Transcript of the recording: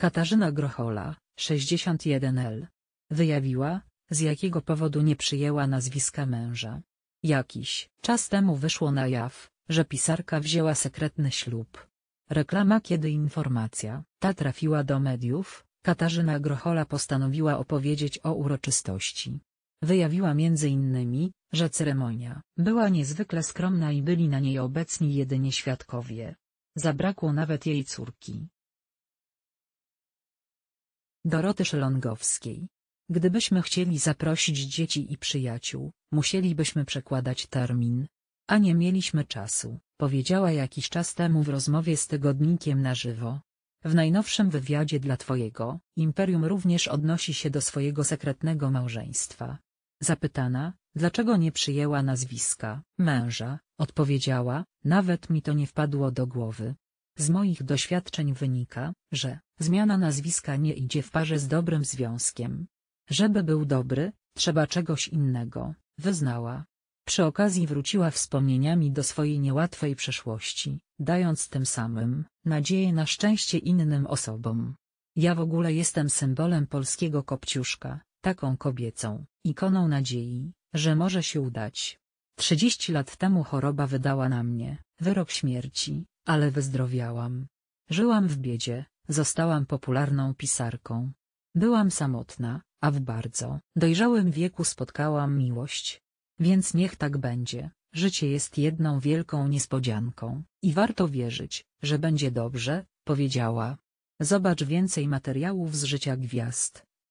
Katarzyna Grochola, 61L. Wyjawiła, z jakiego powodu nie przyjęła nazwiska męża. Jakiś czas temu wyszło na jaw, że pisarka wzięła sekretny ślub. Reklama kiedy informacja ta trafiła do mediów, Katarzyna Grochola postanowiła opowiedzieć o uroczystości. Wyjawiła między innymi, że ceremonia była niezwykle skromna i byli na niej obecni jedynie świadkowie. Zabrakło nawet jej córki. Doroty Szelongowskiej. Gdybyśmy chcieli zaprosić dzieci i przyjaciół, musielibyśmy przekładać termin. A nie mieliśmy czasu, powiedziała jakiś czas temu w rozmowie z tygodnikiem na żywo. W najnowszym wywiadzie dla Twojego, Imperium również odnosi się do swojego sekretnego małżeństwa. Zapytana, dlaczego nie przyjęła nazwiska męża, odpowiedziała, nawet mi to nie wpadło do głowy. Z moich doświadczeń wynika, że zmiana nazwiska nie idzie w parze z dobrym związkiem. Żeby był dobry, trzeba czegoś innego, wyznała. Przy okazji wróciła wspomnieniami do swojej niełatwej przeszłości, dając tym samym nadzieję na szczęście innym osobom. Ja w ogóle jestem symbolem polskiego kopciuszka, taką kobiecą, ikoną nadziei, że może się udać. Trzydzieści lat temu choroba wydała na mnie wyrok śmierci, ale wyzdrowiałam. Żyłam w biedzie, zostałam popularną pisarką. Byłam samotna, a w bardzo dojrzałym wieku spotkałam miłość. Więc niech tak będzie, życie jest jedną wielką niespodzianką i warto wierzyć, że będzie dobrze, powiedziała. Zobacz więcej materiałów z życia gwiazd.